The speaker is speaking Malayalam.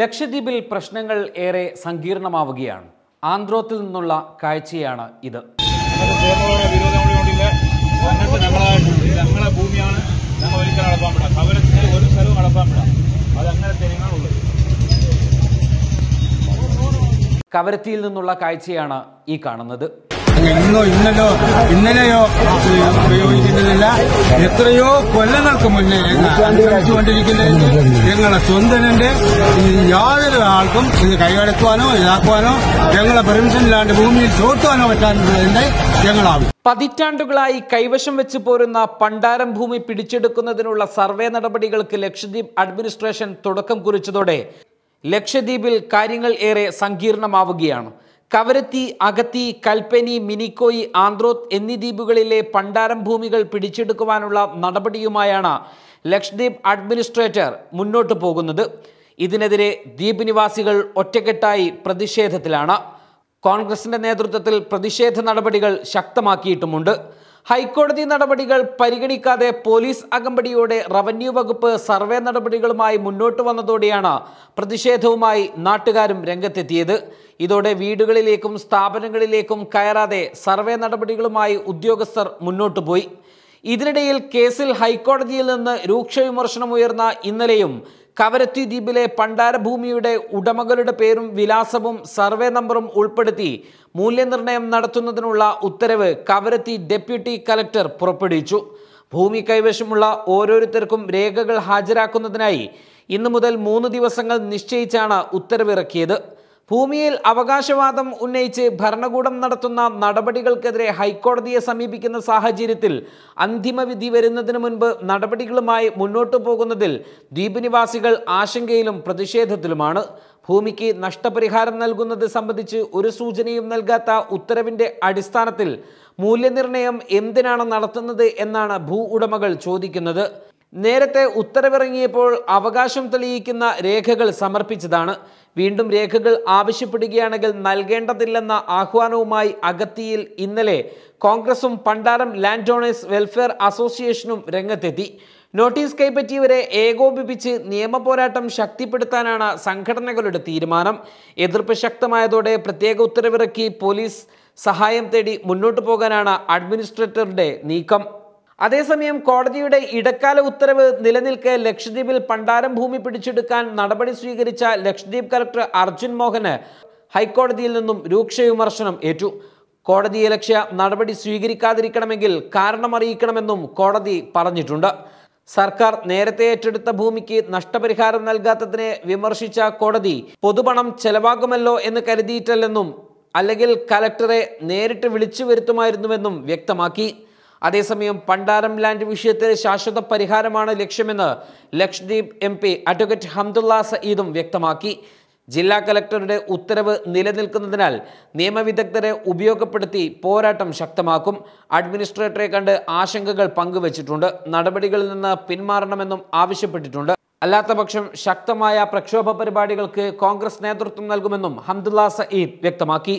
ലക്ഷദ്വീപിൽ പ്രശ്നങ്ങൾ ഏറെ സങ്കീർണമാവുകയാണ് ആന്ധ്രോത്തിൽ നിന്നുള്ള കാഴ്ചയാണ് ഇത് കവരത്തിയിൽ നിന്നുള്ള കാഴ്ചയാണ് ഈ കാണുന്നത് ഇന്നോ ഇന്നലോ ഇന്നലെയോ ഉപയോഗിക്കുന്നതല്ല എത്രയോ കൊല്ലങ്ങൾക്ക് മുന്നേ ശ്രമിച്ചുകൊണ്ടിരിക്കുന്നതിന് ഞങ്ങളെ സ്വന്തനന്റെ യാതൊരു ആൾക്കും ഇത് കൈകടത്തുവാനോ ഇതാക്കുവാനോ ഞങ്ങളെ പെർമിഷനില്ലാണ്ട് ഭൂമിയിൽ ചോർത്തുവാനോ പറ്റാത്തതിന്റെ ഞങ്ങളാവും പതിറ്റാണ്ടുകളായി കൈവശം വെച്ച് പോരുന്ന പണ്ടാരം ഭൂമി പിടിച്ചെടുക്കുന്നതിനുള്ള സർവേ നടപടികൾക്ക് ലക്ഷദ്വീപ് അഡ്മിനിസ്ട്രേഷൻ തുടക്കം കുറിച്ചതോടെ ലക്ഷദ്വീപിൽ കാര്യങ്ങൾ ഏറെ സങ്കീർണമാവുകയാണ് കവരത്തി അകത്തി കൽപ്പനി മിനിക്കോയി ആന്ത്രോത്ത് എന്നീ ദ്വീപുകളിലെ പണ്ടാരം ഭൂമികൾ പിടിച്ചെടുക്കുവാനുള്ള നടപടിയുമായാണ് ലക്ഷദ്വീപ് അഡ്മിനിസ്ട്രേറ്റർ മുന്നോട്ടു പോകുന്നത് ഇതിനെതിരെ ദ്വീപ് നിവാസികൾ ഒറ്റക്കെട്ടായി പ്രതിഷേധത്തിലാണ് കോൺഗ്രസിന്റെ നേതൃത്വത്തിൽ പ്രതിഷേധ നടപടികൾ ശക്തമാക്കിയിട്ടുമുണ്ട് ഹൈക്കോടതി നടപടികൾ പരിഗണിക്കാതെ പോലീസ് അകമ്പടിയോടെ റവന്യൂ വകുപ്പ് സർവേ നടപടികളുമായി മുന്നോട്ട് വന്നതോടെയാണ് പ്രതിഷേധവുമായി നാട്ടുകാരും രംഗത്തെത്തിയത് ഇതോടെ വീടുകളിലേക്കും സ്ഥാപനങ്ങളിലേക്കും കയറാതെ സർവേ നടപടികളുമായി ഉദ്യോഗസ്ഥർ മുന്നോട്ട് പോയി ഇതിനിടയിൽ കേസിൽ ഹൈക്കോടതിയിൽ നിന്ന് രൂക്ഷ വിമർശനം ഉയർന്ന ഇന്നലെയും കവരത്തി ദ്വീപിലെ പണ്ടാരഭൂമിയുടെ ഉടമകളുടെ പേരും വിലാസവും സർവേ നമ്പറും ഉൾപ്പെടുത്തി മൂല്യനിർണ്ണയം നടത്തുന്നതിനുള്ള ഉത്തരവ് കവരത്തി ഡെപ്യൂട്ടി കലക്ടർ പുറപ്പെടുവിച്ചു ഭൂമി കൈവശമുള്ള ഓരോരുത്തർക്കും രേഖകൾ ഹാജരാക്കുന്നതിനായി ഇന്നു മുതൽ മൂന്ന് ദിവസങ്ങൾ നിശ്ചയിച്ചാണ് ഉത്തരവിറക്കിയത് ഭൂമിയിൽ അവകാശവാദം ഉന്നയിച്ച് ഭരണകൂടം നടത്തുന്ന നടപടികൾക്കെതിരെ ഹൈക്കോടതിയെ സമീപിക്കുന്ന സാഹചര്യത്തിൽ അന്തിമവിധി വരുന്നതിന് മുൻപ് നടപടികളുമായി മുന്നോട്ടു പോകുന്നതിൽ ദ്വീപ് നിവാസികൾ ആശങ്കയിലും പ്രതിഷേധത്തിലുമാണ് ഭൂമിക്ക് നഷ്ടപരിഹാരം നൽകുന്നത് സംബന്ധിച്ച് ഒരു സൂചനയും നൽകാത്ത ഉത്തരവിൻ്റെ അടിസ്ഥാനത്തിൽ മൂല്യനിർണ്ണയം എന്തിനാണ് നടത്തുന്നത് എന്നാണ് ഭൂ ഉടമകൾ ചോദിക്കുന്നത് നേരത്തെ ഉത്തരവിറങ്ങിയപ്പോൾ അവകാശം തെളിയിക്കുന്ന രേഖകൾ സമർപ്പിച്ചതാണ് വീണ്ടും രേഖകൾ ആവശ്യപ്പെടുകയാണെങ്കിൽ നൽകേണ്ടതില്ലെന്ന ആഹ്വാനവുമായി അഗത്തിയിൽ ഇന്നലെ കോൺഗ്രസും പണ്ടാരം ലാൻഡ് ഓണേഴ്സ് വെൽഫെയർ അസോസിയേഷനും രംഗത്തെത്തി നോട്ടീസ് കൈപ്പറ്റിയവരെ ഏകോപിപ്പിച്ച് നിയമപോരാട്ടം ശക്തിപ്പെടുത്താനാണ് സംഘടനകളുടെ തീരുമാനം എതിർപ്പ് ശക്തമായതോടെ പ്രത്യേക ഉത്തരവിറക്കി പോലീസ് സഹായം തേടി മുന്നോട്ടു പോകാനാണ് അഡ്മിനിസ്ട്രേറ്ററുടെ നീക്കം അതേസമയം കോടതിയുടെ ഇടക്കാല ഉത്തരവ് നിലനിൽക്കെ ലക്ഷദ്വീപിൽ പണ്ടാരം ഭൂമി പിടിച്ചെടുക്കാൻ നടപടി സ്വീകരിച്ച ലക്ഷദ്വീപ് കലക്ടർ അർജുൻ മോഹന് ഹൈക്കോടതിയിൽ നിന്നും രൂക്ഷ വിമർശനം ഏറ്റു കോടതിയെ ലക്ഷ്യ നടപടി സ്വീകരിക്കാതിരിക്കണമെങ്കിൽ കാരണമറിയിക്കണമെന്നും കോടതി പറഞ്ഞിട്ടുണ്ട് സർക്കാർ നേരത്തെ ഏറ്റെടുത്ത ഭൂമിക്ക് നഷ്ടപരിഹാരം നൽകാത്തതിനെ വിമർശിച്ച കോടതി പൊതുപണം ചെലവാകുമല്ലോ എന്ന് കരുതിയിട്ടല്ലെന്നും അല്ലെങ്കിൽ കലക്ടറെ നേരിട്ട് വിളിച്ചു വരുത്തുമായിരുന്നുവെന്നും വ്യക്തമാക്കി അതേസമയം പണ്ടാരം ലാൻഡ് വിഷയത്തിൽ ശാശ്വത പരിഹാരമാണ് ലക്ഷ്യമെന്ന് Lakshadweep M P advocate Hamdullah സയീദും വ്യക്തമാക്കി ജില്ലാ കലക്ടറുടെ ഉത്തരവ് നിലനിൽക്കുന്നതിനാൽ നിയമവിദഗ്ധരെ ഉപയോഗപ്പെടുത്തി പോരാട്ടം ശക്തമാക്കും അഡ്മിനിസ്ട്രേറ്ററെ കണ്ട് ആശങ്കകൾ പങ്കുവച്ചിട്ടുണ്ട് നടപടികളിൽ നിന്ന് പിന്മാറണമെന്നും ആവശ്യപ്പെട്ടിട്ടുണ്ട് അല്ലാത്തപക്ഷം ശക്തമായ പ്രക്ഷോഭ പരിപാടികൾക്ക് കോൺഗ്രസ് നേതൃത്വം നൽകുമെന്നും ഹംദുല്ലാ സയീദ് വ്യക്തമാക്കി